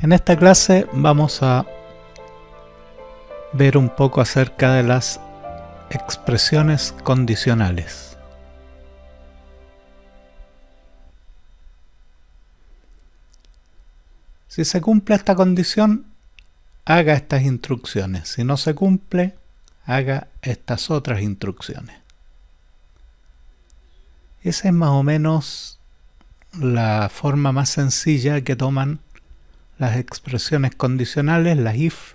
En esta clase vamos a ver un poco acerca de las expresiones condicionales. Si se cumple esta condición, haga estas instrucciones. Si no se cumple, haga estas otras instrucciones. Esa es más o menos la forma más sencilla que toman las expresiones condicionales, las if,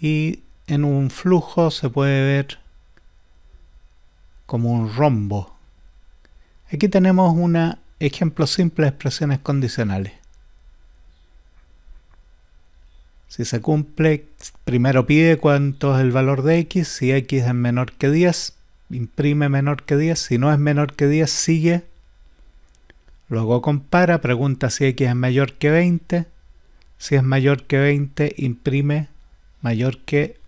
y en un flujo se puede ver como un rombo. Aquí tenemos un ejemplo simple de expresiones condicionales. Si se cumple, primero pide cuánto es el valor de x, si x es menor que 10, imprime menor que 10, si no es menor que 10, sigue. Luego compara, pregunta si x es mayor que 20, si es mayor que 20, imprime mayor que,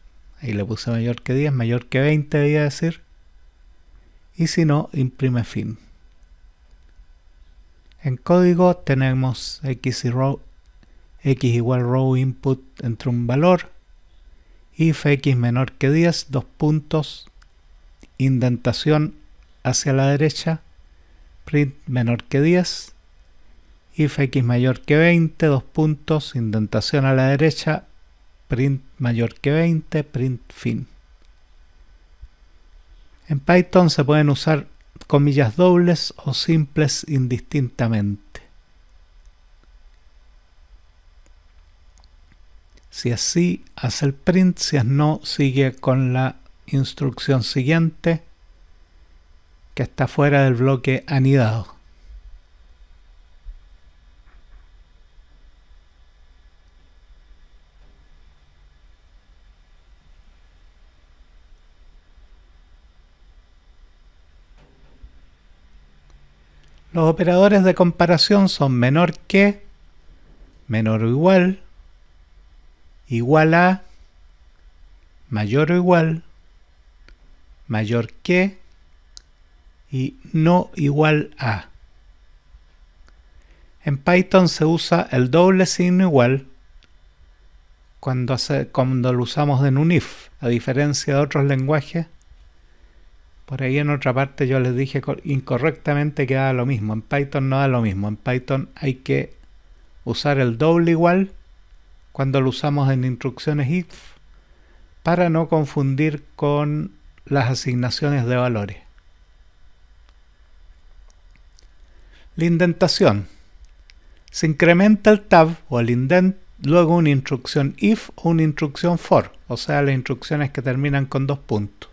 ahí le puse mayor que 10, mayor que 20 voy a decir. Y si no, imprime fin. En código tenemos x, y row, x igual row input entre un valor, if x menor que 10, dos puntos, indentación hacia la derecha, print menor que 10, if x mayor que 20, dos puntos, indentación a la derecha, print mayor que 20, print fin. En Python se pueden usar comillas dobles o simples indistintamente. Si es sí, hace el print, si es no, sigue con la instrucción siguiente que está fuera del bloque anidado. Los operadores de comparación son menor que, menor o igual, igual a, mayor o igual, mayor que y no igual a. En Python se usa el doble signo igual cuando, hace, cuando lo usamos en un if, a diferencia de otros lenguajes por ahí en otra parte yo les dije incorrectamente que da lo mismo. En Python no da lo mismo. En Python hay que usar el doble igual cuando lo usamos en instrucciones if para no confundir con las asignaciones de valores. La indentación. Se incrementa el tab o el indent, luego una instrucción if o una instrucción for, o sea, las instrucciones que terminan con dos puntos.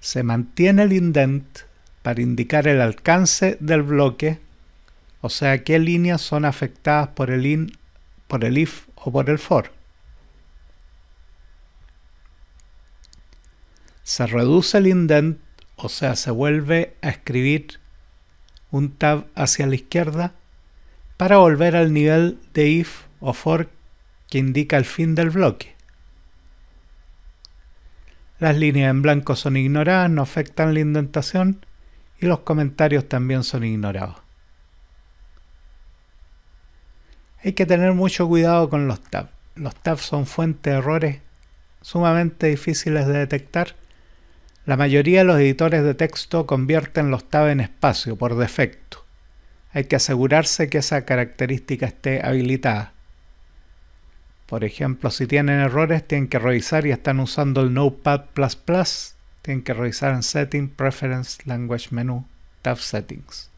se mantiene el indent para indicar el alcance del bloque, o sea, qué líneas son afectadas por el por el if o por el for. Se reduce el indent, o sea, se vuelve a escribir un tab hacia la izquierda para volver al nivel de if o for que indica el fin del bloque. Las líneas en blanco son ignoradas, no afectan la indentación y los comentarios también son ignorados. Hay que tener mucho cuidado con los tabs. Los tabs son fuente de errores sumamente difíciles de detectar. La mayoría de los editores de texto convierten los tabs en espacio por defecto. Hay que asegurarse que esa característica esté habilitada. Por ejemplo, si tienen errores, tienen que revisar y están usando el Notepad++, tienen que revisar en Setting, Preference, Language Menu, Tab Settings.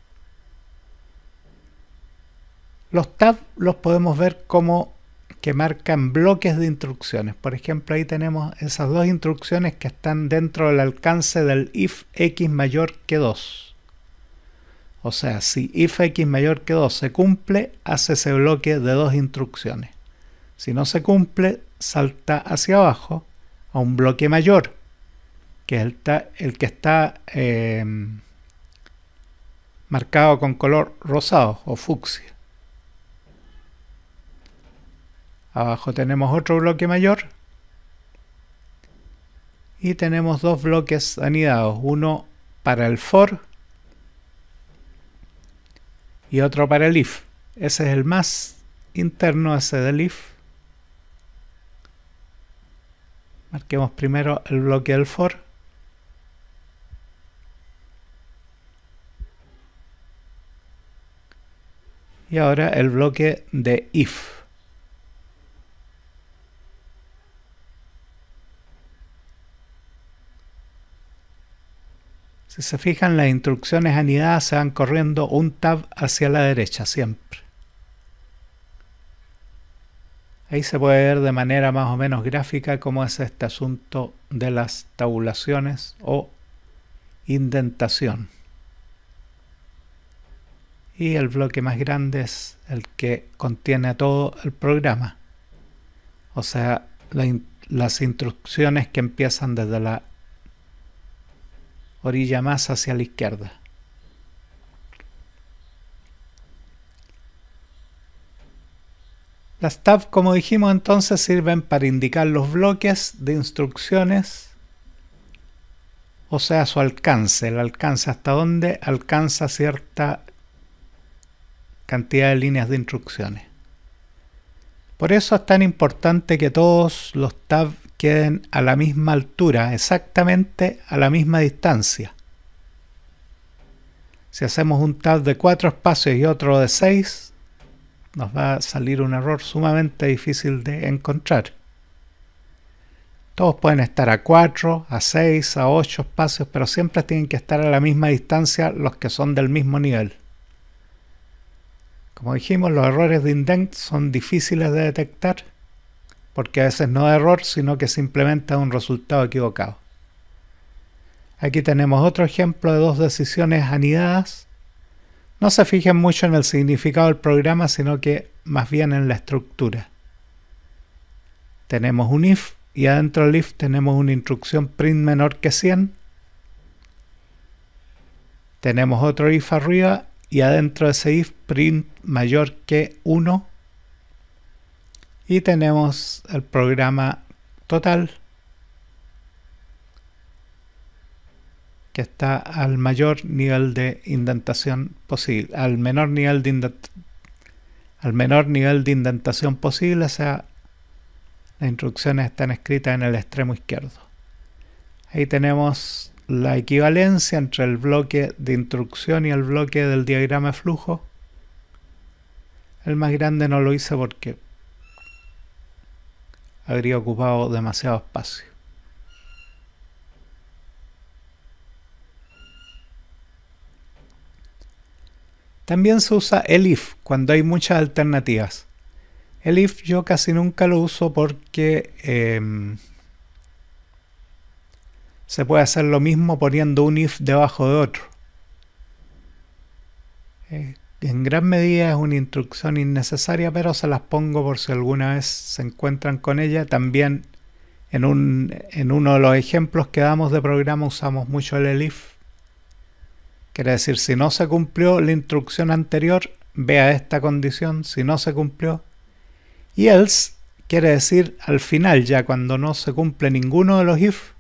Los tabs los podemos ver como que marcan bloques de instrucciones. Por ejemplo, ahí tenemos esas dos instrucciones que están dentro del alcance del if x mayor que 2. O sea, si if x mayor que 2 se cumple, hace ese bloque de dos instrucciones. Si no se cumple, salta hacia abajo a un bloque mayor, que es el, que está eh, marcado con color rosado o fucsia. Abajo tenemos otro bloque mayor y tenemos dos bloques anidados, uno para el for y otro para el if. Ese es el más interno, ese del if. Marquemos primero el bloque del for. Y ahora el bloque de if. Si se fijan, las instrucciones anidadas se van corriendo un tab hacia la derecha siempre. Ahí se puede ver de manera más o menos gráfica cómo es este asunto de las tabulaciones o indentación. Y el bloque más grande es el que contiene todo el programa. O sea, las instrucciones que empiezan desde la orilla más hacia la izquierda. Las tabs, como dijimos entonces, sirven para indicar los bloques de instrucciones, o sea, su alcance, el alcance hasta dónde alcanza cierta cantidad de líneas de instrucciones. Por eso es tan importante que todos los tabs queden a la misma altura, exactamente a la misma distancia. Si hacemos un tab de 4 espacios y otro de 6, nos va a salir un error sumamente difícil de encontrar. Todos pueden estar a 4, a 6, a 8 espacios, pero siempre tienen que estar a la misma distancia los que son del mismo nivel. Como dijimos, los errores de indent son difíciles de detectar porque a veces no es error, sino que simplemente es un resultado equivocado. Aquí tenemos otro ejemplo de dos decisiones anidadas no se fijen mucho en el significado del programa, sino que más bien en la estructura. Tenemos un if y adentro del if tenemos una instrucción print menor que 100. Tenemos otro if arriba y adentro de ese if print mayor que 1 y tenemos el programa total que está al mayor nivel de indentación posible, al menor nivel de indentación al menor nivel de indentación posible, o sea, las instrucciones están escritas en el extremo izquierdo. Ahí tenemos la equivalencia entre el bloque de instrucción y el bloque del diagrama de flujo. El más grande no lo hice porque habría ocupado demasiado espacio. También se usa el if cuando hay muchas alternativas. El if yo casi nunca lo uso porque em, se puede hacer lo mismo poniendo un if debajo de otro. Eh, en gran medida es una instrucción innecesaria, pero se las pongo por si alguna vez se encuentran con ella. También en, en uno de los ejemplos que damos de programa usamos mucho el elif Quiere decir, si no se cumplió la instrucción anterior, vea esta condición, si no se cumplió. Y else quiere decir al final, ya cuando no se cumple ninguno de los if,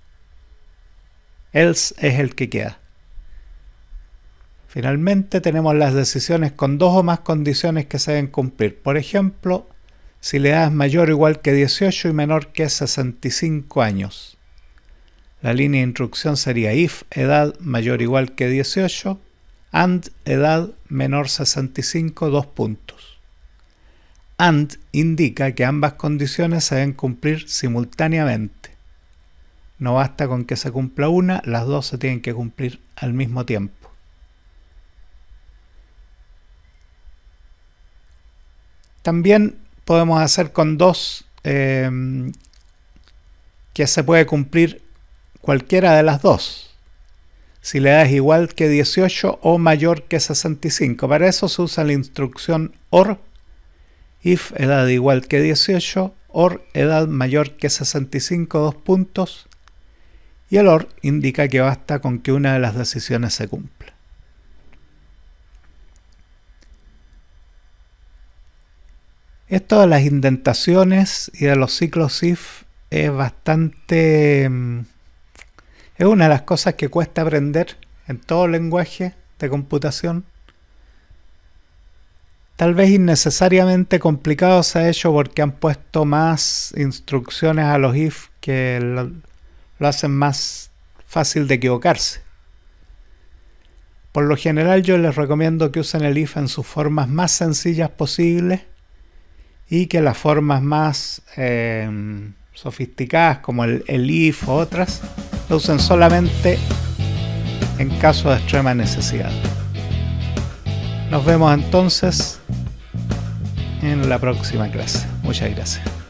else es el que queda. Finalmente tenemos las decisiones con dos o más condiciones que se deben cumplir. Por ejemplo, si le das mayor o igual que 18 y menor que 65 años. La línea de instrucción sería if edad mayor o igual que 18 and edad menor 65, dos puntos. AND indica que ambas condiciones se deben cumplir simultáneamente. No basta con que se cumpla una, las dos se tienen que cumplir al mismo tiempo. También podemos hacer con dos eh, que se puede cumplir cualquiera de las dos. Si le es igual que 18 o mayor que 65, para eso se usa la instrucción OR, if edad igual que 18, OR edad mayor que 65, dos puntos, y el OR indica que basta con que una de las decisiones se cumpla. Esto de las indentaciones y de los ciclos if es bastante mm, es una de las cosas que cuesta aprender en todo lenguaje de computación. Tal vez innecesariamente complicado se ha hecho porque han puesto más instrucciones a los if que lo, hacen más fácil de equivocarse. Por lo general yo les recomiendo que usen el if en sus formas más sencillas posibles y que las formas más eh, sofisticadas como el, el if o otras lo usen solamente en caso de extrema necesidad. Nos vemos entonces en la próxima clase. Muchas gracias.